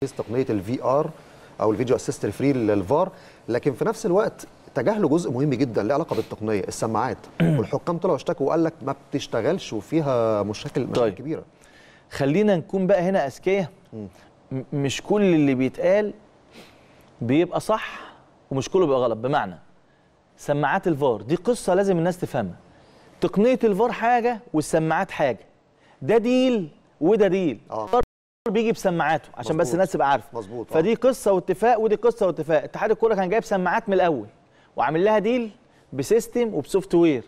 تقنيه الفي ار او الفيديو اسيست فري للفار لكن في نفس الوقت تجاهله جزء مهم جدا له علاقه بالتقنيه السماعات والحكام طلعوا اشتكوا وقال لك ما بتشتغلش وفيها مشاكل مشاكل طيب. كبيره خلينا نكون بقى هنا اذكياء مش كل اللي بيتقال بيبقى صح ومش كله بيبقى غلط بمعنى سماعات الفار دي قصه لازم الناس تفهمها تقنيه الفار حاجه والسماعات حاجه ده ديل وده ديل آه. بيجي بسماعاته عشان مزبوط. بس الناس تبقى عارفه مظبوط فدي آه. قصه واتفاق ودي قصه واتفاق اتحاد الكوره كان جايب سماعات من الاول وعامل لها ديل بسيستم وبسوفت وير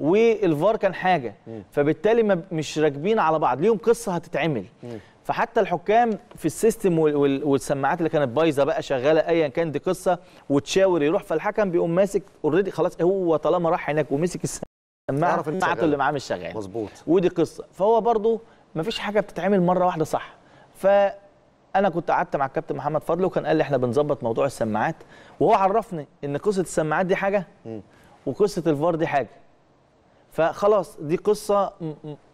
والفار كان حاجه م. فبالتالي مش راكبين على بعض ليهم قصه هتتعمل م. فحتى الحكام في السيستم والسماعات اللي كانت بايظه بقى شغاله ايا كان دي قصه وتشاور يروح فالحكم بيقوم ماسك اوريدي خلاص هو طالما راح هناك ومسك السماعه بتاعته اللي معاه مش شغاله مظبوط ودي قصه فهو برضو فيش حاجه بتتعمل مره واحده صح فانا كنت قعدت مع الكابتن محمد فضل وكان قال لي احنا بنظبط موضوع السماعات وهو عرفني ان قصه السماعات دي حاجه وقصه الفار دي حاجه فخلاص دي قصه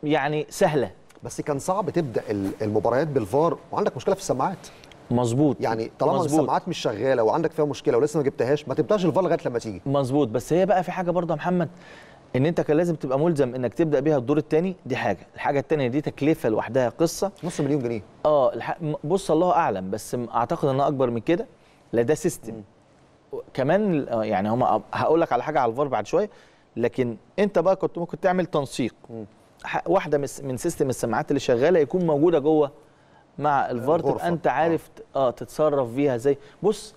يعني سهله بس كان صعب تبدا المباريات بالفار وعندك مشكله في السماعات مظبوط يعني طالما مزبوط. السماعات مش شغاله وعندك فيها مشكله ولسه ما جبتهاش ما تبداش الفار لغايه لما تيجي مظبوط بس هي بقى في حاجه برضه يا محمد ان انت كان لازم تبقى ملزم انك تبدا بيها الدور الثاني دي حاجه الحاجه الثانيه دي تكلفه لوحدها قصه نص مليون جنيه اه الح... بص الله اعلم بس اعتقد انها اكبر من كده لا ده سيستم كمان آه، يعني هم آه، هقول لك على حاجه على الفار بعد شويه لكن انت بقى كنت ممكن تعمل تنسيق واحده من سيستم السماعات اللي شغاله يكون موجوده جوه مع الفار تبقى انت عارف اه, آه، تتصرف فيها ازاي بص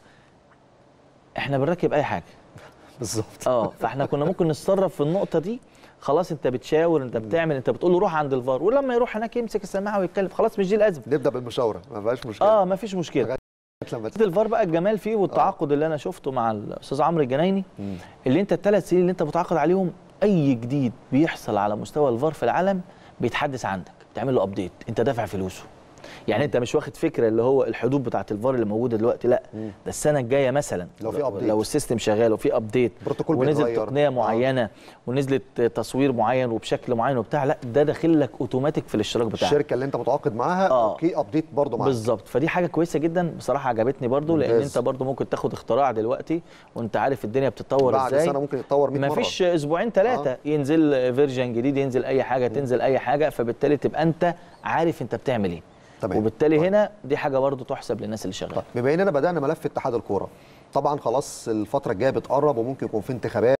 احنا بنركب اي حاجه بالظبط اه فاحنا كنا ممكن نتصرف في النقطه دي خلاص انت بتشاور انت بتعمل انت بتقول له روح عند الفار ولما يروح هناك يمسك السماعه ويتكلم خلاص مش دي الازمه نبدا بالمشاوره ما فيهاش مشكله اه ما فيش مشكله لما الفار بقى الجمال فيه والتعاقد اه. اللي انا شفته مع الاستاذ عمرو الجنايني اللي انت الثلاث سنين اللي انت بتعاقد عليهم اي جديد بيحصل على مستوى الفار في العالم بيتحدث عندك بتعمل له ابديت انت دافع فلوسه يعني انت مش واخد فكره اللي هو الحدود بتاعه الفار اللي موجوده دلوقتي لا ده السنه الجايه مثلا لو في ابديت لو السيستم شغال وفي ابديت ونزل تقنيه آه. معينه ونزلت تصوير معين وبشكل معين وبتاع لا ده داخل لك اوتوماتيك في الاشتراك بتاعك الشركه اللي انت متعاقد معاها آه. اوكي ابديت برضه معاك بالظبط فدي حاجه كويسه جدا بصراحه عجبتني برضه لان انت برضه ممكن تاخد اختراع دلوقتي وانت عارف الدنيا بتتطور ازاي بعد سنه ممكن تتطور 100 مره مفيش اسبوعين ثلاثه آه. ينزل فيرجن جديد ينزل اي حاجه تنزل اي حاجه فبالتالي تبقى انت عارف انت بتعمل ايه تمام. وبالتالي طيب. هنا دي حاجه برضو تحسب للناس اللي شغاله طيب. بما اننا بدانا ملف اتحاد الكوره طبعا خلاص الفتره الجايه بتقرب وممكن يكون في انتخابات